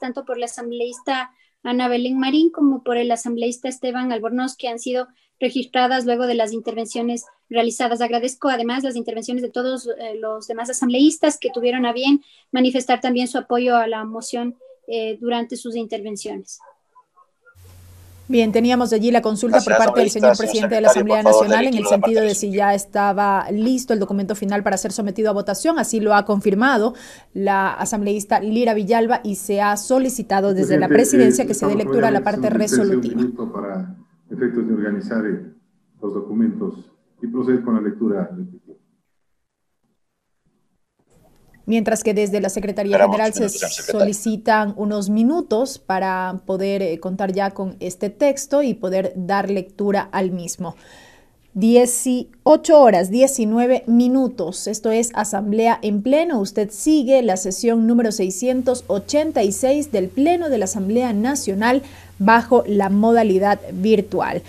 tanto por la asambleísta Ana Belén Marín como por el asambleísta Esteban Albornoz, que han sido registradas luego de las intervenciones realizadas. Agradezco además las intervenciones de todos eh, los demás asambleístas que tuvieron a bien manifestar también su apoyo a la moción eh, durante sus intervenciones. Bien, teníamos allí la consulta por parte del señor presidente de la Asamblea Nacional en el sentido de si ya estaba listo el documento final para ser sometido a votación. Así lo ha confirmado la asambleísta Lira Villalba y se ha solicitado desde la eh, presidencia que se dé lectura a la parte resolutiva. Para efectos de organizar eh, los documentos y proceder con la lectura mientras que desde la Secretaría General se solicitan unos minutos para poder eh, contar ya con este texto y poder dar lectura al mismo. 18 horas 19 minutos. Esto es Asamblea en Pleno. Usted sigue la sesión número 686 del Pleno de la Asamblea Nacional bajo la modalidad virtual.